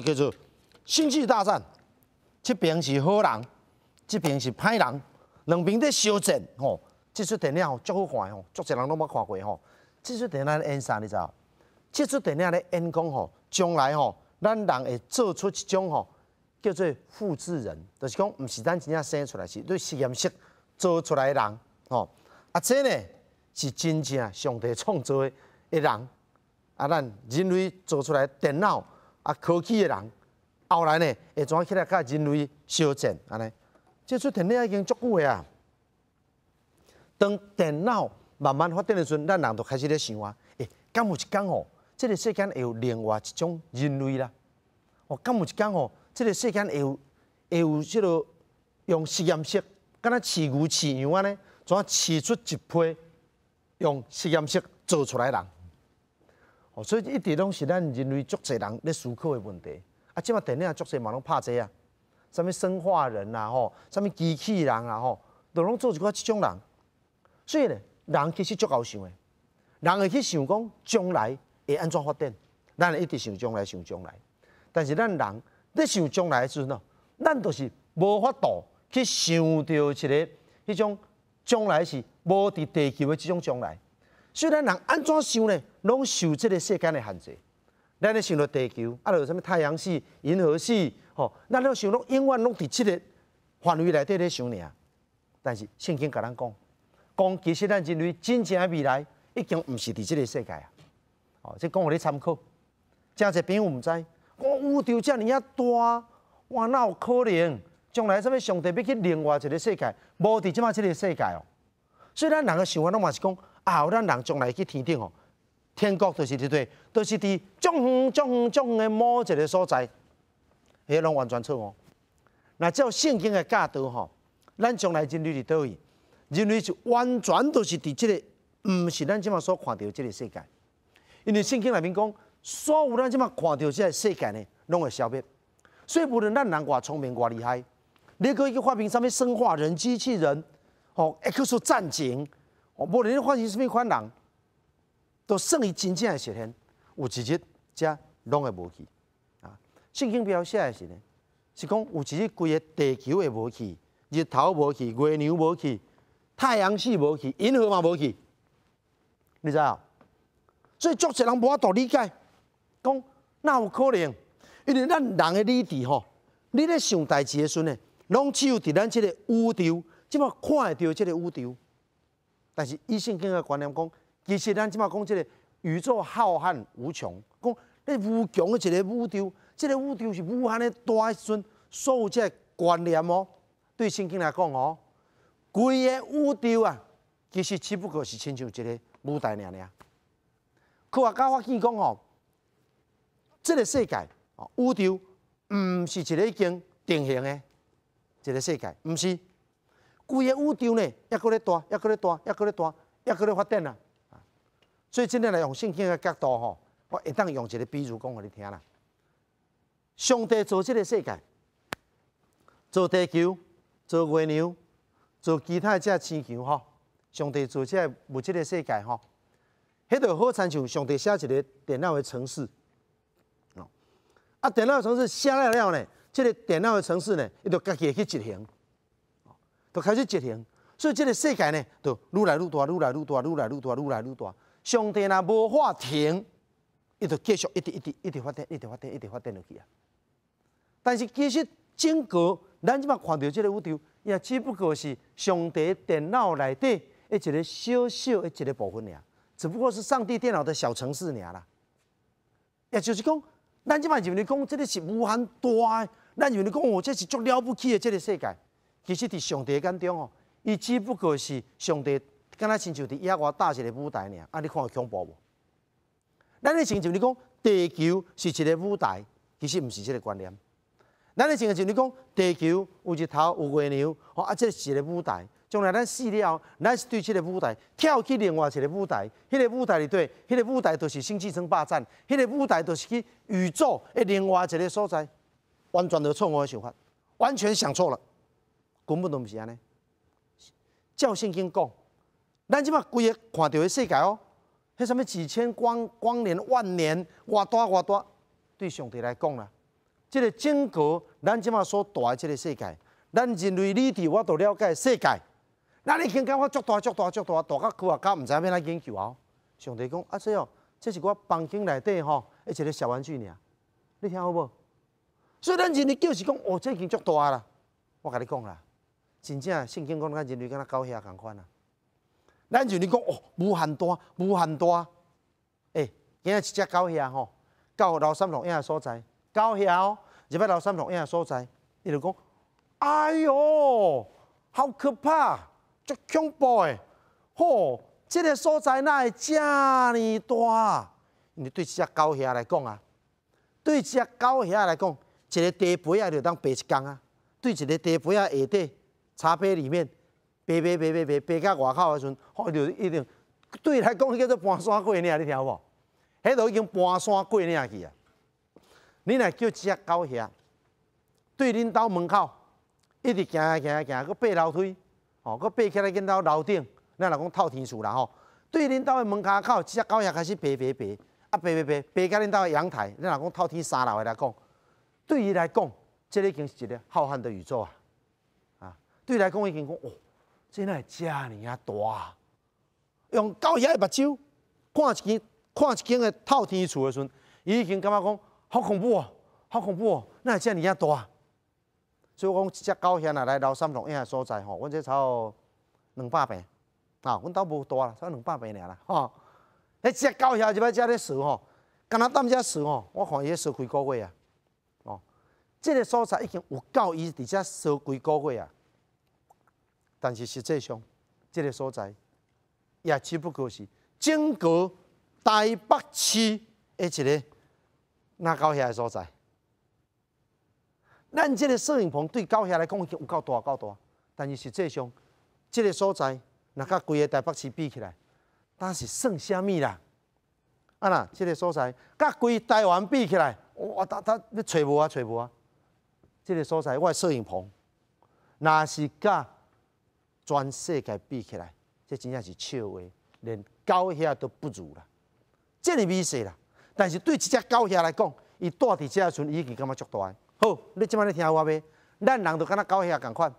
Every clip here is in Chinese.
就叫做星际大战，这边是好人，这边是歹人，两边在相战吼。这出电影吼，足好看吼，足济人拢冇看过吼。这出电影咧演啥，你知？这出电影咧演讲吼，将来吼，咱人会做出一种吼，叫做复制人，就是讲唔是咱真正生出来，是对实验室做出来的人吼。啊，这呢是真正上帝创造诶人。啊，咱人类做出来电脑。啊，科技的人，后来呢，会转起来甲人类修正，安尼，即出电影已经足够啊。当电脑慢慢发展的时咱人都开始咧想啊，诶，敢有一讲哦，即个世间会有另外一种人类啦。哦，敢有一讲哦，即个世间会有会有即落用实验室，敢若饲牛饲羊安尼，转饲出一批用实验室做出来人。哦，所以一直拢是咱人类足侪人咧思考的问题。啊，即马电影足侪嘛拢拍这啊，啥物生化人啊吼，啥物机器人啊吼，都拢做一寡即种人。所以咧，人其实足够想的，人会去想讲将来会安怎发展，咱一直想将来想将来。但是咱人咧想将来时喏，咱都是无法度去想到一个迄种将来是无伫地球的即种将来。所以，咱人安怎想呢？拢受即个世间的限制。咱咧想了地球，啊，了啥物太阳系、银河系，吼，咱咧想拢永远拢伫即个范围内底咧想尔。啊。但是圣经甲咱讲，讲其实咱认为真正未来已经毋是伫即个世界啊。哦，即讲互你参考，真侪朋友毋知。讲宇宙遮尔啊大，哇，哪有可能将来啥物上帝要去另外一个世界，无伫即嘛即个世界哦。所以，咱人个想法拢嘛是讲。啊！咱人将来去天顶哦，天国就是伫对，就是伫种远种远种远的某一个所在，迄拢完全错误。那叫圣经的教导吼，咱将来真伫倒位，真理就完全都是伫即个，毋是咱即马所看到即个世界。因为圣经内面讲，所有咱即马看到即个世界呢，拢会消灭。所以无论咱人偌聪明偌厉害，你可以去发明上面生化人、机器人，吼 x 战警。哦，无论发生什么款人，都算伊真正的实现。有一日，才拢会无去啊？经星表的是呢，是讲有一日规个地球会无去，日头无去，月娘无去，太阳系无去，银河嘛无去，你知啊？所以足侪人无法度理解，讲那有可能，因为咱人的理智吼，你咧想代志的时阵呢，拢只有伫咱即个宇宙，即嘛看会到即个宇宙。但是易圣经的观念讲，其实咱即马讲即个宇宙浩瀚无穷，讲你无穷的即个宇宙，即个宇宙是无限的。大一阵所有即个观念哦，对圣经来讲哦，规个宇宙啊，其实只不过是亲像一个舞台尔尔。科学家发现讲哦，即个世界哦，宇宙唔是一个已经定型的一个世界，唔是。规个宇宙呢，也搁咧大，也搁咧大，也搁咧大，也搁咧发展啊！所以今天来用圣经的角度吼，我一当用一个比如讲互你听啦。上帝造这个世界，造地球，造月亮，造其他只星球吼。上帝造起物质这世界吼，迄条好参像上帝写一个电脑的城市。啊，啊，电脑城市写了了呢，即个电脑的城市呢，伊就家己去执行。就开始折腾，所以这个世界呢，就愈来愈大，愈来愈大，愈来愈大，愈来愈大。上帝啊，无法停，伊就继续一直、一直、一直发展，一直发展，一直发展落去啊。但是其实整个咱即马看到这个宇宙，也只不过是上帝电脑内底一个小小一个部分尔，只不过是上帝电脑的小城市尔啦。也就是讲，咱即马认为讲这个是无限大，咱认为讲哦，这是足了不起的这个世界。其实伫上帝眼中哦，伊只不过是上帝敢若亲像伫野外搭一个舞台尔，啊！你看有恐怖无？咱咧亲像你讲地球是一个舞台，其实毋是即个观念。咱咧亲像你讲地球有日头有月亮，吼啊，这是一个舞台。将来咱死了后，咱是对即个舞台，跳去另外一个舞台。迄个舞台里底，迄个舞台就是星际争霸战，迄个舞台就是去宇宙诶另外一个所在。完全的错误想法，完全想错了。根本都毋是安尼。照圣经讲，咱即码规个看到的世界哦，迄什物几千光光年、万年，偌大偌大，对上帝来讲啦，即个整个咱即码所大诶即个世界，咱认为你伫，我都了解世界，那你经甲我足大足大足大，大到躯啊，甲毋知要安研究啊！上帝讲啊，说哦，这是我房间内底吼，一个小玩具尔，你听好无？所以咱人类就是讲哦，这已经足大啦，我甲你讲啦。真正，圣经讲咱人类，敢若狗僕共款啊！咱就你讲哦，武汉大，武汉大。哎，今日一只狗僕吼，到老三龙影所在，狗遐哦，入摆老三龙影所在，伊就讲，哎哟，好可怕，足恐怖个！吼，即个所在，哪会遮尔大，你对只狗僕来讲啊，对只狗僕来讲，一个地盘也要当白一工啊，对一个地盘啊，下底。茶杯里面，爬爬爬爬爬爬到外口的时阵，吼，就一定对来讲叫做搬山过，你阿在听无？迄都已经搬山过，岭去啊？你若叫一只狗遐，对恁家门口一直行行行，搁爬楼梯，哦，搁爬起来跟到楼顶，咱若讲套天树啦吼。对恁家的门口一只狗遐开始爬爬爬，啊爬爬爬爬到恁家的阳台，咱若讲套天三楼的来讲，对伊来讲，这已经是一个浩瀚的宇宙啊。对来讲，已经讲哦，即个遮尔啊大。用狗眼的目睭看一间、看一间的透天厝的时阵，伊已经感觉讲好恐怖哦，好恐怖哦，那遮尔啊大。所以讲只狗蚁在来老三栋影的所在吼，阮才有两百平，啊，阮兜无大，啦，才两百平尔啦，吼。迄只狗蚁就摆遮咧烧吼，敢那当遮烧吼，我看伊烧几个月啊，哦，即个所在已经有够伊伫遮烧几个月啊。但是实际上，这个所在也只不过是整个台北市，的一个那高的所在，咱这个摄影棚对高遐来讲有够大，够大。但是实际上，这个所在那甲规个台北市比起来，那是算虾米啦？啊啦，这个所在甲规台湾比起来，哇，他他你找无啊，找无啊！这个所在我摄影棚，那是甲。全世界比起来，这真正是笑话，连狗遐都不如啦。这里美谁啦？但是对一只狗遐来讲，伊伫遮的时阵，已经感觉足大。好，你即摆你听话未？咱人就敢若狗遐共款，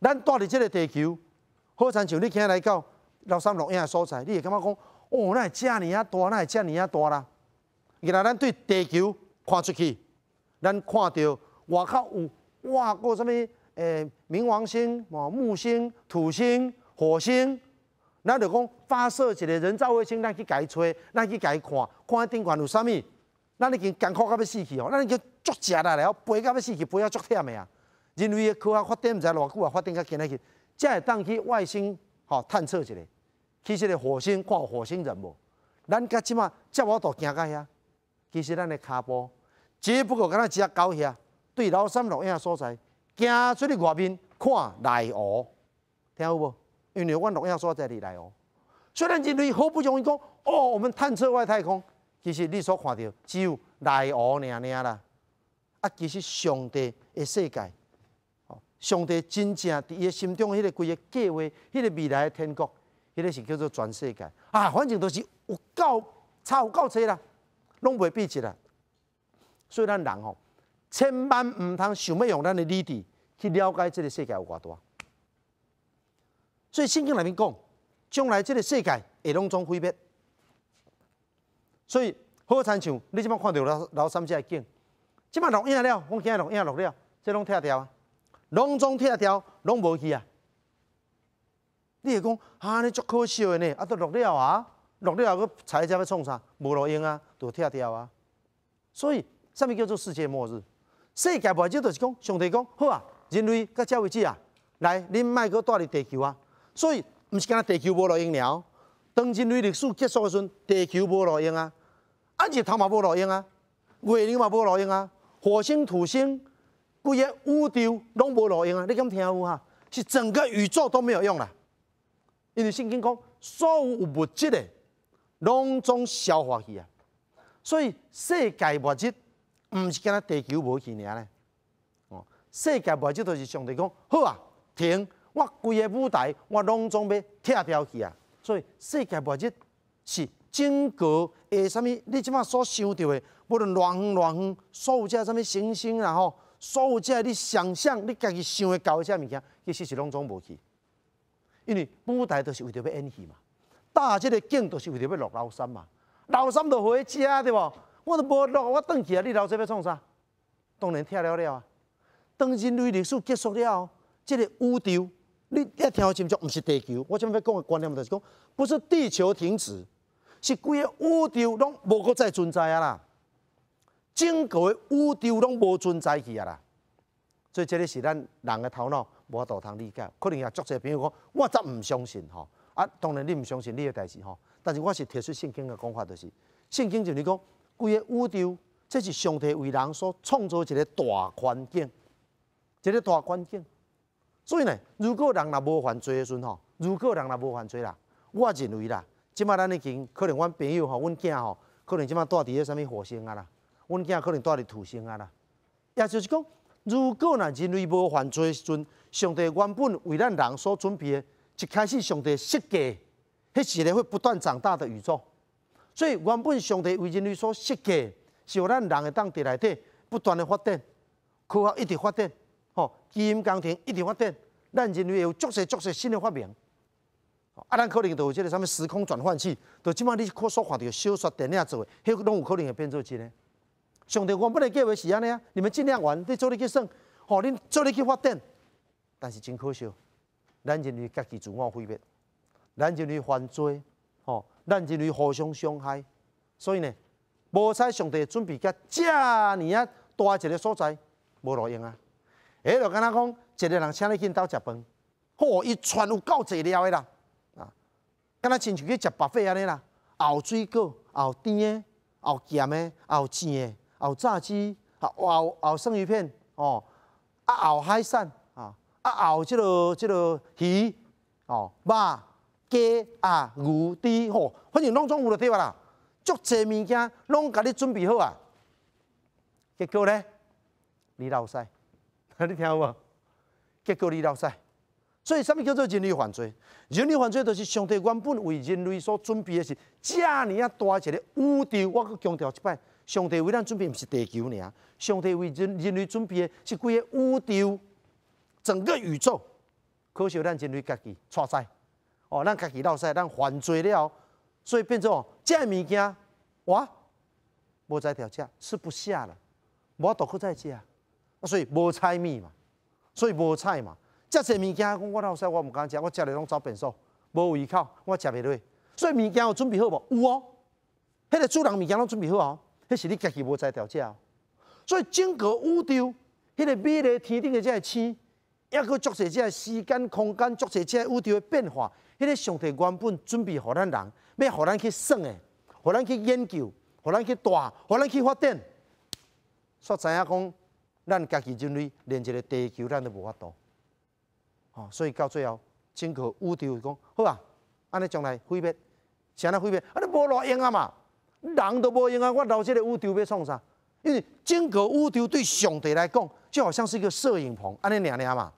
咱住伫即个地球，好像像你今来来讲，六三六影的所在，你会感觉讲？哦，那会遮尼啊大，那会遮尼啊大啦。来咱对地球看出去，咱看到外口有哇国什么？诶，冥王星、木星、土星、火星，那着讲发射一个人造卫星，咱去改吹，咱去改看，看顶看有啥物，咱已经艰苦到要死去哦，咱已经坐起来了，飞到要死去，飞到足忝的啊。人类的科学发展毋知偌久啊，发展较紧来去，才会当去外星探测一下，去这个火星，看火星人无？咱甲即嘛接我都行到遐，其实咱的骹步只不过刚刚只下遐，对老三路影所在。行出去外面看内河，听有无？因为阮龙岩所在伫内河，虽然人类好不容易讲哦，我们探测外太空，其实你所看到只有内河尔尔啦。啊，其实上帝的世界，哦，上帝真正伫伊心中迄个规个计划，迄个未来的天国，迄个是叫做全世界啊。反正都是有够差，有够侪啦，拢袂变质啦。虽然人吼。千万唔通想要用咱的理智去了解这个世界有多大，所以圣经内面讲，将来这个世界会拢终毁灭。所以好亲像你即摆看到老老三只景，即摆录影了，我听录影录了，即拢拆掉啊，拢总拆掉，拢无去啊。你会讲啊，你足可笑的呢？啊，都录了啊，录了啊，去才只要创啥？无录音啊，都拆掉啊。所以，什物叫做世界末日？世界末日就是讲，上帝讲好啊，人类到这为止啊。来，恁莫克带伫地球啊。所以毋是讲地球无路用了，当人类历史结束的时，阵，地球无路用啊，啊日头嘛无路用啊，月亮嘛无路用啊，火星、土星，规个宇宙拢无路用啊。你敢听有哈？是整个宇宙都没有用啊，因为圣经讲，所有物质的拢总消化去啊。所以世界末日。毋是敢若地球无去尔咧，哦，世界末日都是上帝讲好啊，停，我规个舞台，我拢总要拆掉去啊。所以世界末日是经过，诶，啥物？你即马所想到诶，无论偌远偌远，所有遮啥物行星啦吼，所有遮你想象，你家己想诶到一遮物件，其实是拢总无去。因为舞台都是为着要演戏嘛，搭即个镜都是为着要落老三嘛，老三都回家对无？我都无落，我转去啊！你老在要创啥？当然拆了了啊！当人类历史结束了，这个污丢，你一听我先讲，不是地球。我前面讲的观念就是讲，不是地球停止，是规个污丢拢无个再存在啊啦！整个的污丢拢无存在去啊啦！所以这个是咱人的头脑无法度通理解，可能也足济朋友讲，我则唔相信吼。啊，当然你唔相信你的代志吼，但是我是提出圣经的讲法，就是圣经就是讲。规个宇宙，这是上帝为人所创造一个大环境，一个大环境。所以呢，如果人若无犯罪的时阵吼，如果人若无犯罪啦，我认为啦，即摆咱已经可能阮朋友吼，阮囝吼，可能即摆住伫个啥物火星啊啦，阮囝可能住伫土星啊啦，也就是讲，如果若人类无犯罪的时阵，上帝原本为咱人所准备的，一开始上帝设计迄个会不断长大的宇宙。所以，原本上帝为人类所设计，是由咱人会当伫来底不断的发展，科学一直发展，吼，基因工程一直发展，咱人类会有足些足些新的发明。啊，咱可能就有即个什物时空转换器，就即卖你可说看到小说、电影做的，迄拢有可能会变做真诶。上帝原本的计划是安尼啊，你们尽量完，你做你去算，吼，你做你去发展，但是真可惜，咱人类家己自我毁灭，咱人类犯罪。咱人类互相伤害，所以呢，无采上帝准备甲遮尔啊大一个所在，无路用啊。哎，就敢若讲，一个人请你去兜食饭，吼，伊穿有够济料的啦，啊，敢若亲像去食白饭安尼啦，熬水也熬甜的、熬咸的、熬煎的、熬炸鸡、也熬生鱼片，哦，啊熬海产，啊，啊熬即个即个鱼，哦，肉。鸡啊，牛猪吼，反正拢总有落对啦，足济物件拢甲你准备好啊。结果呢，你老西，你听有无？结果你老西，所以啥物叫做人类犯罪？人类犯罪就是上帝原本为人类所准备的是，遮尔啊大一个宇宙。我搁强调一摆，上帝为咱准备毋是地球尔，上帝为人人类准备的是规个宇宙，整个宇宙，可惜咱人类家己错西。哦，咱家己老衰，咱犯罪了，所以变成哦，这物件哇，无在调价是不下了，我倒去再食。啊，所以无菜米嘛，所以无菜嘛，这些物件我老衰我唔敢食，我食了拢遭变数，无胃口，我食袂落，所以物件有准备好无？有哦，迄个主人物件拢准备好哦，迄是你家己无在调价哦，所以整个乌宙迄个美丽天顶的在星。一个折射者，时间、空间折射者宇宙的变化。迄个上帝原本准备互咱人，要互咱去算诶，互咱去研究，互咱去大，互咱去发展。煞知影讲，咱家己人类连一个地球咱都无法度。哦，所以到最后，整个宇宙讲，好吧？安尼将来毁灭，是安尼毁灭，安尼无路用啊嘛！人都无用啊，我留即个宇宙要创啥？因为整个宇宙对上帝来讲，就好像是一个摄影棚，安尼念念嘛。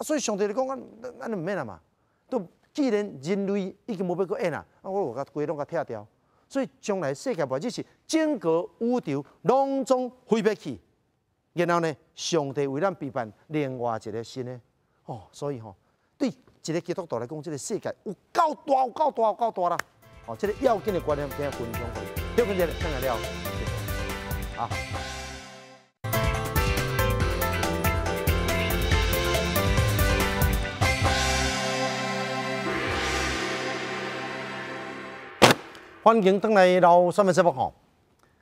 所以上帝嚟讲我我你唔咩啦嘛？都既然人类已经冇俾佢應啦，我話佢攞佢拆掉。所以将来世界無只是整个宇宙兩種毁灭去。然后呢，上帝为咱陪伴另外一个新咧。哦，所以哦，對一基督徒来讲，这个世界有够大，有够大，有够大啦。哦，这个要紧的观念畀我分享翻。要緊嘢講啊！环境登来老三分之八哦，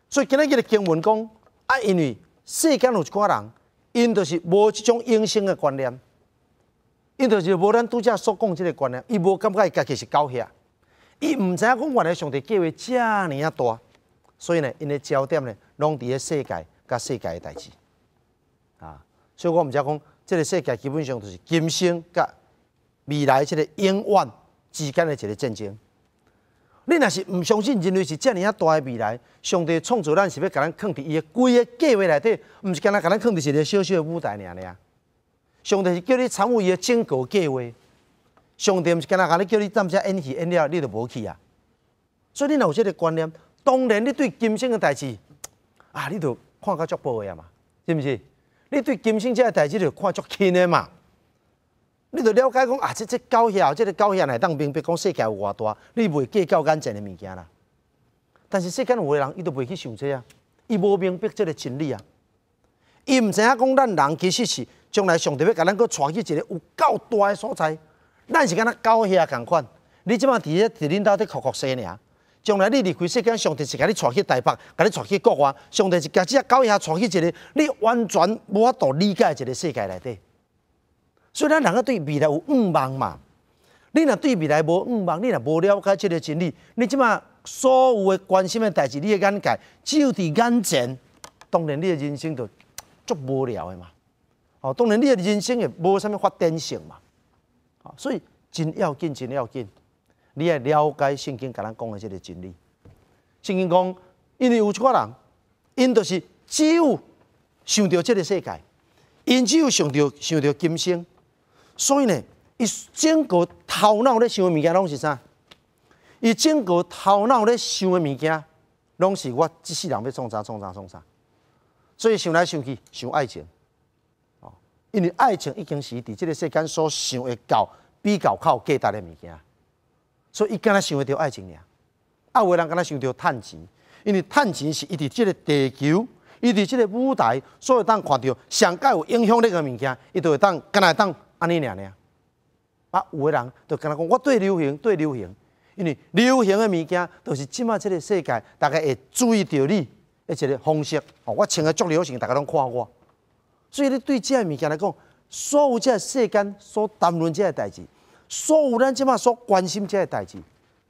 所以今日佮你经文讲啊，因为世间有一群人，因就是无一种因性嘅观念，因就是无咱拄则所讲即个观念，伊无感觉伊家己是搞遐，伊毋知影讲原来上帝计划遮尔啊大，所以呢，因嘅焦点呢，拢伫喺世界甲世界嘅代志啊，所以我毋知讲即个世界基本上就是今生甲未来即个永远之间嘅一个战争。你若是毋相信人类是遮尔啊大诶未来，上帝创造咱是要甲咱放伫伊诶规个计划内底，毋是干日甲咱放伫一个小小诶舞台尔啊？上帝是叫你参与伊诶整个计划，上帝毋是干日甲你叫你暂时安戏安了，你就无去啊？所以你若有即个观念，当然你对金星诶代志啊，你就看较足薄诶嘛，是毋是？你对金星这个代志就看足轻诶嘛？你著了解讲啊，即即高下，即个高下内当明白讲世界有偌大，你袂计较眼前嘅物件啦。但是世间有个人，伊都袂去想这啊，伊无明白即个真理啊。伊毋知影讲咱人其实是将来上帝要甲咱搁带去一个有够大诶所在，咱是敢若高下共款。你即摆伫咧伫恁兜伫哭哭西尔，将来你离开世界，上帝是甲你带去台北，甲你带去国外，上帝是甲只狗下带去一个你完全无法度理解一个世界内底。所以咱人个对未来有五望嘛？你若对未来无五望，你若无了解这个真理，你即马所有的关心的代志，你的眼界只有伫眼前。当然，你的人生就足无聊的嘛。哦，当然，你的人生也无啥物发展性嘛。啊，所以真要紧，真要紧，你要了解圣经甲咱讲的这个真理。圣经讲，因为有一个人，因都是只有想到这个世界，因只有想到想到今生。所以呢，伊整个头脑咧想的物件拢是啥？伊整个头脑咧想的物件拢是我即世人要创啥、创啥、创啥。所以想来想去，想爱情哦，因为爱情已经是伫即个世间所想的较比较较有价值的物件，所以伊敢若想会条爱情俩，有的人敢若想到趁钱，因为趁钱是伊伫即个地球，伊伫即个舞台，所以当看到上界有影响力嘅物件，伊就会当敢来当。安尼娘娘，啊，有个人都跟他讲，我对流行，对流行，因为流行的物件都是即嘛，即个世界大家会注意到你，而且个方式，哦，我穿个足流行，大家拢看我。所以你对即个物件来讲，所有即个世间所谈论即个代志，所有咱即嘛所关心即个代志，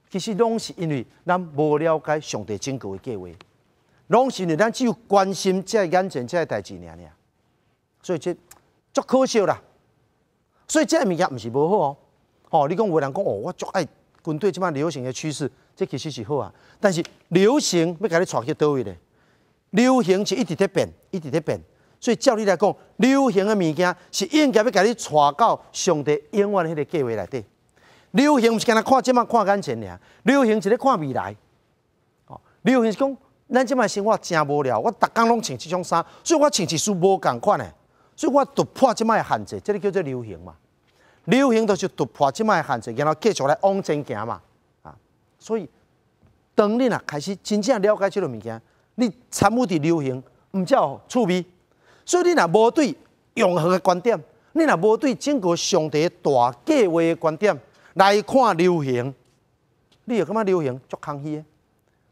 其实拢是因为咱无了解上帝整个的计划，拢是因为咱只有关心个眼前即个代志，尔尔。所以这足可惜啦。所以这物件毋是无好哦，吼！你讲有人讲哦，我足爱军队即摆流行的趋势，这其实是好啊。但是流行要家你带去倒位咧？流行是一直在变，一直在变。所以照你来讲，流行诶物件是应该要家你带到上帝永远迄个计划内底。流行毋是讲看即摆看眼前尔，流行是咧看未来。哦，流行是讲咱即摆生活诚无聊，我逐工拢穿即种衫，所以我穿一梳无共款诶。所以我突破即卖限制，即个叫做流行嘛。流行就是突破即卖限制，然后继续来往前行嘛。啊，所以当你呐开始真正了解即个物件，你参悟伫流行，唔叫趣味。所以你若无对永恒嘅观点，你若无对整个上帝大计划嘅观点来看流行，你又感觉流行足空虚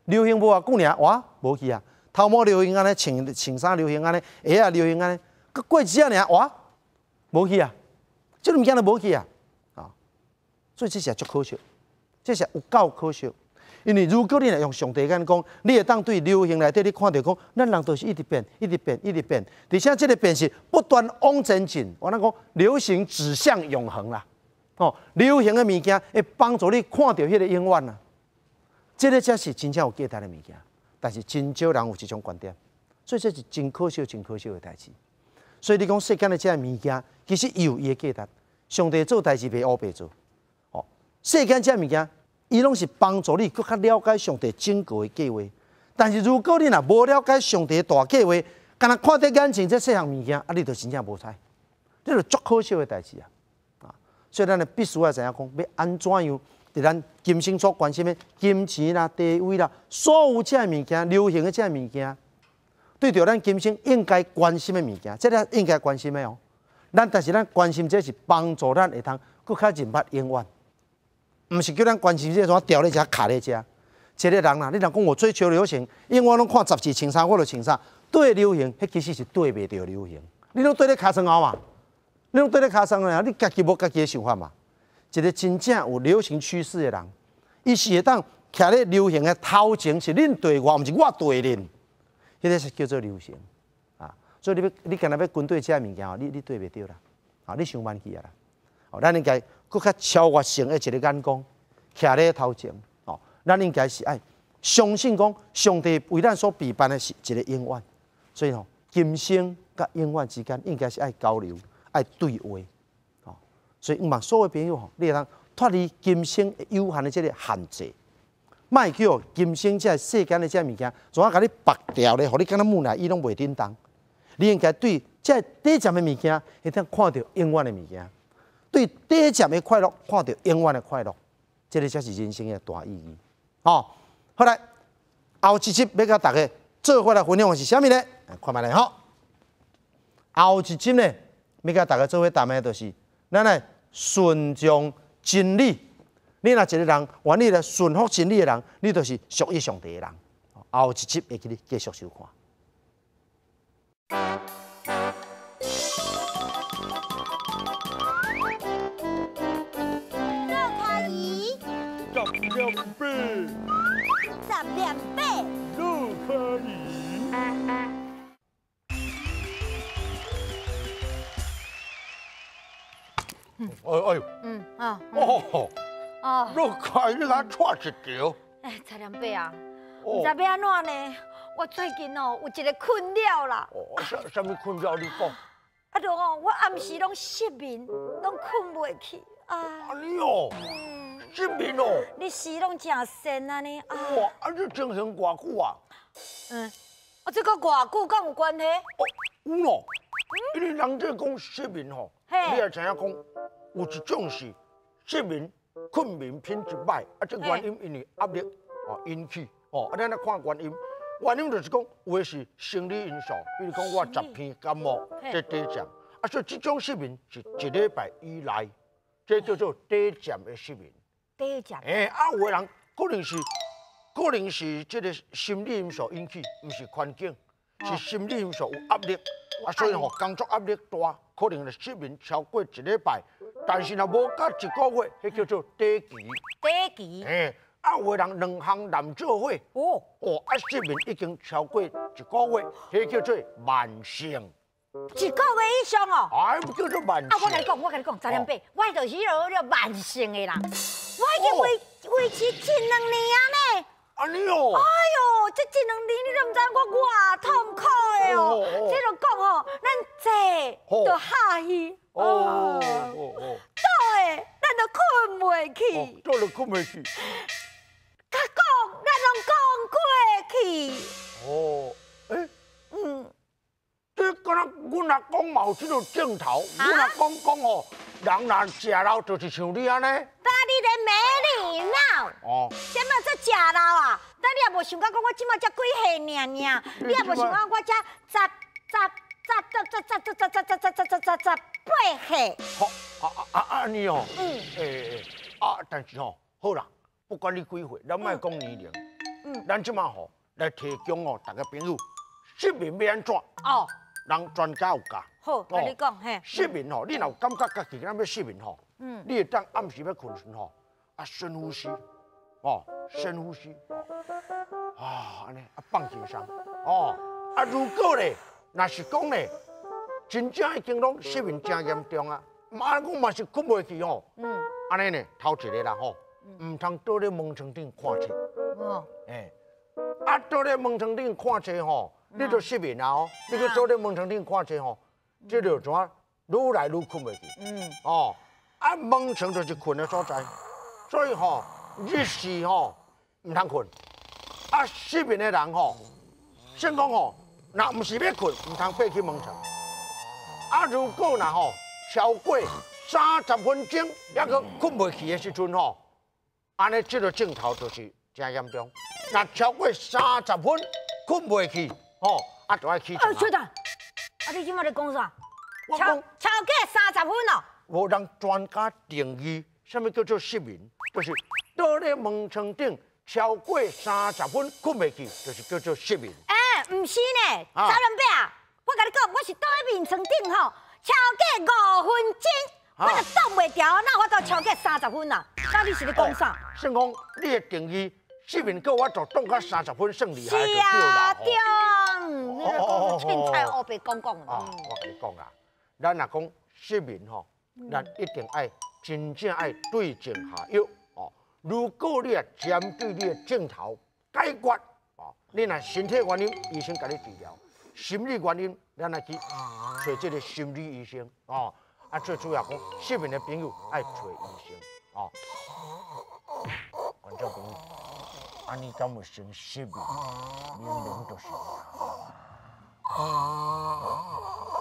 流行无偌久年哇，无去啊。头毛流行安尼，穿穿衫流行安尼，鞋啊流行安尼。过鬼啊！你哇，无去啊，即个物件都无去啊啊！所以这是足可惜，这是有够可惜。因为如果你若用上帝眼光，你会当对流行内底你看到讲，咱人都是一直变、一直变、一直变，而且即个变是不断往前进。我那讲流行指向永恒啦，哦，流行的物件会帮助你看到迄个永望啦。这个才是真正有价值的物件，但是真少人有这种观点，所以这是真可惜、真可惜的代志。所以你讲世间的一切物件，其实有伊的价值。上帝做代志，别乌白做。哦，世间这物件，伊拢是帮助你搁较了解上帝整个的计划。但是如果你若无了解上帝大计划，干若看得眼前这四项物件，啊，你就真正无猜，你就足可惜的代志啊！啊，所以咱必须要知影讲？要安怎样？对咱今生所关心的金钱啦、地位啦、所有这物件、流行的这物件。对着咱今生应该关心的物件，即个应该关心的哦。咱但是咱关心这是帮助咱会当更较认捌永远，毋是叫咱关心即种调咧遮卡咧遮。一个人啦，你若讲我追求流行，永远拢看杂志穿啥我就穿啥，对流行，迄其实是对袂着流行。你拢对咧卡川后嘛，你拢对咧卡生后，你家己无家己的想法嘛。一个真正有流行趋势的人，伊是会当徛咧流行的头前，是恁对我，毋是我对恁。迄个是叫做流行，啊，所以你你讲台要军队遮物件哦，你你对袂对啦，啊，你想班去啦，哦，咱应该骨较超越性诶一个眼光，徛咧头前，哦，咱应该是爱相信讲上帝为咱所陪伴的是一个永远。所以吼，今生甲永远之间应该是爱交流，爱对话，哦，所以唔所有朋友吼，你通脱离今生有限的这个限制。卖去哦，今生这世间这物件，怎啊甲你拔掉咧？互你敢若木乃伊拢袂叮当？你应该对这短暂的物件，一定看到永远的物件；对短暂的快乐，看到永远的快乐，这个才是人生的大意义。哦，好来，后一集要甲大家做法来分享，是虾米咧？看卖来吼。后一集呢要甲大家做回谈下就是咱来顺从真理。你若一个人，愿意嘞顺服真理的人，你就是属于上帝的人。后一集会给你继续收看。赵阿姨，赚两倍，赚两倍，赵阿姨。嗯，哎哎呦，嗯啊哦。你看你敢扯一条？哎，茶凉杯啊！知要安怎呢？我最近哦有一个困扰啦。哦，什么困扰你讲？啊，我哦，我暗时拢失眠，拢困未去。啊，你哦，失眠哦，你时拢正深啊你哇，啊你精神寡久啊！嗯，啊这个寡久干有关系？哦，有咯，因为人家讲失眠吼，你还听下讲有一种是失眠。困眠品质晚，啊，这原因因为压力，啊，引起，哦，啊，咱来看原因，原因就是讲，有的是心理因素，比如讲我十天感冒，低低暂，啊，所以这种失眠是一礼拜以来，这叫做低暂的失眠。低暂。诶，啊，有的人可能是，可能是这个心理因素引起，不是环境，是心理因素有压力，啊，所以吼工作压力大，可能是失眠超过一礼拜。但是若无到一个月，迄叫做短期。短期。啊，有诶人两项难做伙。哦哦，阿市民已经超过一个月，迄叫做慢性。一个月以上哦。啊，叫做慢性。我来讲，我跟你讲，十点背。我就是迄叫慢性诶啦。我已经维维持一两年呢。安尼哦。哎呦，这一两年你都不知道我多痛苦诶哦。即就讲哦，咱坐就下去。哦哦哦哦，倒下咱就困袂去，倒了困袂去，甲讲咱拢讲过去。哦，哎，嗯，即个我阿讲冇接到镜头，我阿讲讲哦，人若食老就是像你安尼。那你的美丽貌哦，什么说食老啊？那你也无想到讲我今麦才几岁年纪？你也无想到我只扎扎扎扎扎扎扎扎扎扎扎扎扎不会。好啊啊啊！啊，你哦，嗯，诶诶，啊，但是哦，好啦，不管你几岁，咱莫讲年龄，嗯，咱即马好来提供哦，大家朋友失眠要安怎？哦，人专家有教。好，跟你讲嘿。失眠吼，你若有感觉家己咱要失眠吼，嗯，你会当暗时要困前吼，啊，深呼吸，哦，深呼吸，啊，安尼啊，放松上，哦，啊，如果咧，那是讲咧。真正已经拢失眠真严重啊！妈，我嘛是困袂去哦。嗯，安尼呢，头一日啦吼，毋通坐咧蚊床顶看车。哦，诶，啊，坐咧蚊床顶看车吼，你著失眠啊！哦，你去坐咧蚊床顶看车吼，即著怎啊？愈来愈困袂去。嗯，哦，啊，蚊床就是困的所在，所以吼，日时吼毋通困。啊，失眠的人吼，先讲吼，若毋是要困，毋通飞去蚊床。啊，如果呐吼超过三十分钟，还个困袂去的时阵吼，安尼这个镜头就是这严重。那超过三十分困袂去，吼，啊，就爱起床。哎，出啊，你今嘛在讲啥？超超过三十分哦。我让专家定义，什么叫做失眠？就是倒咧眠床顶超过三十分困袂去，就是叫做失眠。哎，唔是呢，早两百啊。我讲，我是倒在面床顶吼，超过五分钟，我就冻袂调，那我就超过三十分啦。那你是咧讲啥？算讲你的定义，失眠过我就冻到三十分算厉害是对啦。哦你咧讲，我凊彩我别讲讲啦。你讲啊，咱啊讲失眠吼，咱一定爱真正爱对症下药哦。如果你啊针对你的症头解决哦，你呐身体原因，医生甲你治疗。心理原因，咱来去找这个心理医生哦。啊，最主要讲失眠的朋友爱找医生哦。观众朋友，啊，你怎么成失眠？人人都失眠啊。